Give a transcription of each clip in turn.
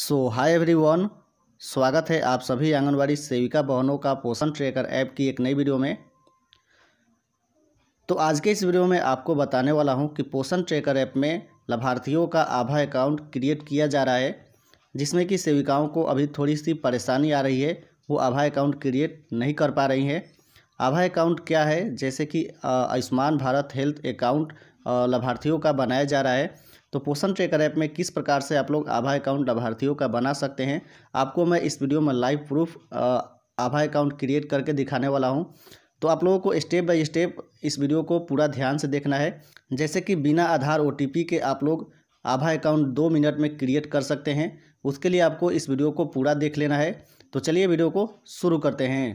सो hi everyone स्वागत है आप सभी आंगनवाड़ी सेविका बहनों का पोषण ट्रेकर ऐप की एक नई वीडियो में तो आज के इस वीडियो में आपको बताने वाला हूं कि पोषण ट्रेकर ऐप में लाभार्थियों का आभा अकाउंट क्रिएट किया जा रहा है जिसमें कि सेविकाओं को अभी थोड़ी सी परेशानी आ रही है वो आभा अकाउंट क्रिएट नहीं कर पा रही हैं आभा अकाउंट क्या है जैसे कि आयुष्मान भारत हेल्थ अकाउंट लाभार्थियों का बनाया जा रहा है तो पोषण ट्रेकर ऐप में किस प्रकार से आप लोग आभा अकाउंट लाभार्थियों का बना सकते हैं आपको मैं इस वीडियो में लाइव प्रूफ आभा अकाउंट क्रिएट करके दिखाने वाला हूँ तो आप लोगों को स्टेप बाय स्टेप इस वीडियो को पूरा ध्यान से देखना है जैसे कि बिना आधार ओ के आप लोग आभा अकाउंट दो मिनट में क्रिएट कर सकते हैं उसके लिए आपको इस वीडियो को पूरा देख लेना है तो चलिए वीडियो को शुरू करते हैं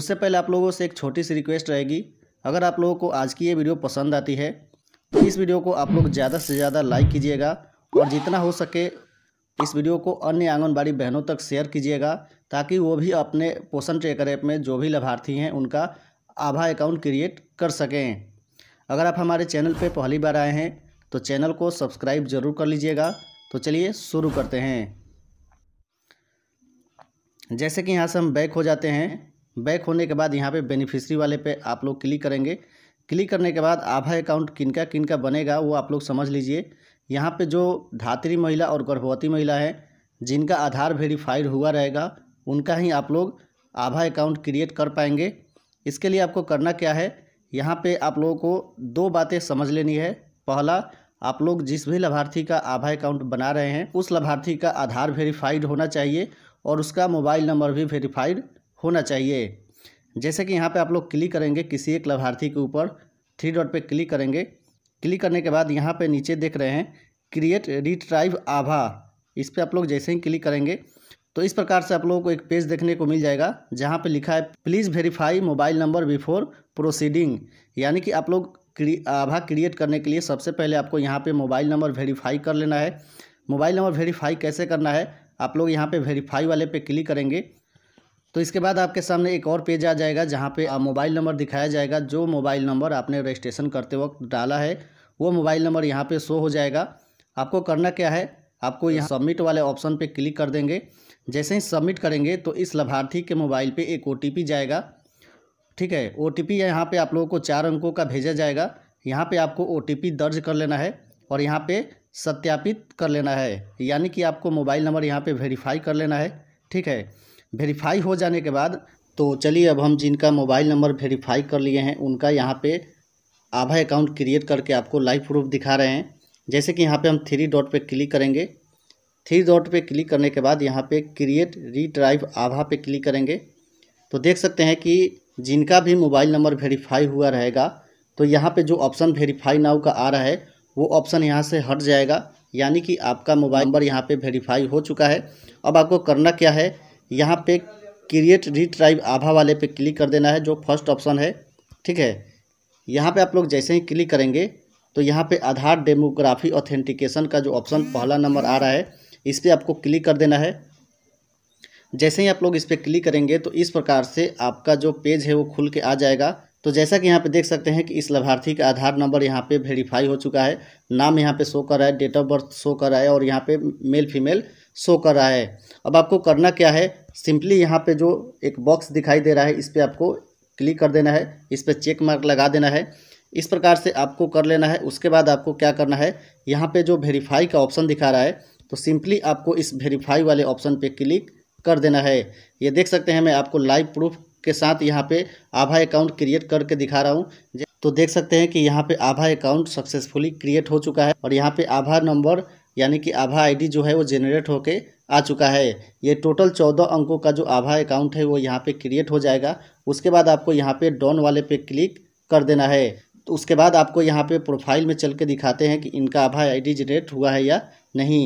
उससे पहले आप लोगों से एक छोटी सी रिक्वेस्ट रहेगी अगर आप लोगों को आज की ये वीडियो पसंद आती है इस वीडियो को आप लोग ज़्यादा से ज़्यादा लाइक कीजिएगा और जितना हो सके इस वीडियो को अन्य आंगनबाड़ी बहनों तक शेयर कीजिएगा ताकि वो भी अपने पोषण ट्रेकर ऐप में जो भी लाभार्थी हैं उनका आभा अकाउंट क्रिएट कर सकें अगर आप हमारे चैनल पर पहली बार आए हैं तो चैनल को सब्सक्राइब जरूर कर लीजिएगा तो चलिए शुरू करते हैं जैसे कि यहाँ से हम बैक हो जाते हैं बैक होने के बाद यहाँ पे बेनिफिशरी वाले पे आप लोग क्लिक करेंगे क्लिक करने के बाद आभा अकाउंट किनका किनका बनेगा वो आप लोग समझ लीजिए यहाँ पे जो धात्री महिला और गर्भवती महिला है जिनका आधार वेरीफाइड हुआ रहेगा उनका ही आप लोग आभा अकाउंट क्रिएट कर पाएंगे इसके लिए आपको करना क्या है यहाँ पे आप लोगों को दो बातें समझ लेनी है पहला आप लोग जिस भी लाभार्थी का आभा अकाउंट बना रहे हैं उस लाभार्थी का आधार वेरीफाइड होना चाहिए और उसका मोबाइल नंबर भी वेरीफाइड होना चाहिए जैसे कि यहाँ पे आप लोग क्लिक करेंगे किसी एक लाभार्थी के ऊपर थ्री डॉट पे क्लिक करेंगे क्लिक करने के बाद यहाँ पे नीचे देख रहे हैं क्रिएट रिट्राइव आभा इस पर आप लोग जैसे ही क्लिक करेंगे तो इस प्रकार से आप लोगों को एक पेज देखने को मिल जाएगा जहाँ पे लिखा है please verify mobile number before proceeding यानी कि आप लोग आभा क्रिएट करने के लिए सबसे पहले आपको यहाँ पर मोबाइल नंबर वेरीफाई कर लेना है मोबाइल नंबर वेरीफाई कैसे करना है आप लोग यहाँ पे वेरीफाई वाले पे क्लिक करेंगे तो इसके बाद आपके सामने एक और पेज आ जाएगा जहाँ पे मोबाइल नंबर दिखाया जाएगा जो मोबाइल नंबर आपने रजिस्ट्रेशन करते वक्त डाला है वो मोबाइल नंबर यहाँ पे शो हो जाएगा आपको करना क्या है आपको यहाँ सबमिट वाले ऑप्शन पे क्लिक कर देंगे जैसे ही सबमिट करेंगे तो इस लाभार्थी के मोबाइल पर एक ओ जाएगा ठीक है ओ टी पी यहाँ पर आप लोगों को चार अंकों का भेजा जाएगा यहाँ पर आपको ओ दर्ज कर लेना है और यहाँ पर सत्यापित कर लेना है यानी कि आपको मोबाइल नंबर यहाँ पर वेरीफाई कर लेना है ठीक है वेरीफाई हो जाने के बाद तो चलिए अब हम जिनका मोबाइल नंबर वेरीफाई कर लिए हैं उनका यहाँ पे आभा अकाउंट क्रिएट करके आपको लाइव प्रूफ दिखा रहे हैं जैसे कि यहाँ पे हम थ्री डॉट पे क्लिक करेंगे थ्री डॉट पे क्लिक करने के बाद यहाँ पे क्रिएट रीट्राइव आभा पे क्लिक करेंगे तो देख सकते हैं कि जिनका भी मोबाइल नंबर वेरीफाई हुआ रहेगा तो यहाँ पर जो ऑप्शन वेरीफाई नाउ का आ रहा है वो ऑप्शन यहाँ से हट जाएगा यानी कि आपका मोबाइल नंबर यहाँ पर वेरीफाई हो चुका है अब आपको करना क्या है यहाँ पे क्रिएट रिट्राइव आभा वाले पे क्लिक कर देना है जो फर्स्ट ऑप्शन है ठीक है यहाँ पे आप लोग जैसे ही क्लिक करेंगे तो यहाँ पे आधार डेमोग्राफी ऑथेंटिकेशन का जो ऑप्शन पहला नंबर आ रहा है इस पर आपको क्लिक कर देना है जैसे ही आप लोग इस पर क्लिक करेंगे तो इस प्रकार से आपका जो पेज है वो खुल के आ जाएगा तो जैसा कि यहाँ पे देख सकते हैं कि इस लाभार्थी का आधार नंबर यहाँ पे वेरीफाई हो चुका है नाम यहाँ पे शो कर रहा है डेट ऑफ बर्थ शो कर रहा है और यहाँ पे मेल फीमेल शो कर रहा है अब आपको करना क्या है सिंपली यहाँ पे जो एक बॉक्स दिखाई दे रहा है इस पर आपको क्लिक कर देना है इस पर चेक मार्क लगा देना है इस प्रकार से आपको कर लेना है उसके बाद आपको क्या करना है यहाँ पर जो वेरीफाई का ऑप्शन दिखा रहा है तो सिंपली आपको इस वेरीफाई वाले ऑप्शन पर क्लिक कर देना है ये देख सकते हैं मैं आपको लाइव प्रूफ के साथ यहाँ पे आभा अकाउंट क्रिएट करके दिखा रहा हूँ तो देख सकते हैं कि यहाँ पे आभा अकाउंट सक्सेसफुली क्रिएट हो चुका है और यहाँ पे आभा नंबर यानी कि आभा आईडी जो है वो जेनरेट होके आ चुका है ये टोटल चौदह अंकों का जो आभा अकाउंट है वो यहाँ पे क्रिएट हो जाएगा उसके बाद आपको यहाँ पे डॉन वाले पे क्लिक कर देना है तो उसके बाद आपको यहाँ पे प्रोफाइल में चल के दिखाते हैं कि इनका आभा आईडी जनरेट हुआ है या नहीं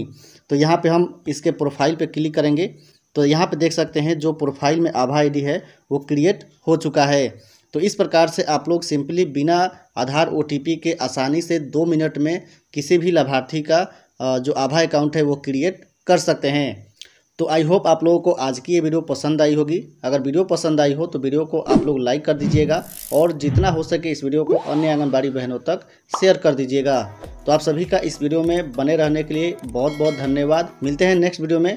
तो यहाँ पे हम इसके प्रोफाइल पे क्लिक करेंगे तो यहाँ पे देख सकते हैं जो प्रोफाइल में आभा आईडी है वो क्रिएट हो चुका है तो इस प्रकार से आप लोग सिंपली बिना आधार ओ के आसानी से दो मिनट में किसी भी लाभार्थी का जो आभा अकाउंट है वो क्रिएट कर सकते हैं तो आई होप आप लोगों को आज की ये वीडियो पसंद आई होगी अगर वीडियो पसंद आई हो तो वीडियो को आप लोग लाइक कर दीजिएगा और जितना हो सके इस वीडियो को अन्य आंगनबाड़ी बहनों तक शेयर कर दीजिएगा तो आप सभी का इस वीडियो में बने रहने के लिए बहुत बहुत धन्यवाद मिलते हैं नेक्स्ट वीडियो में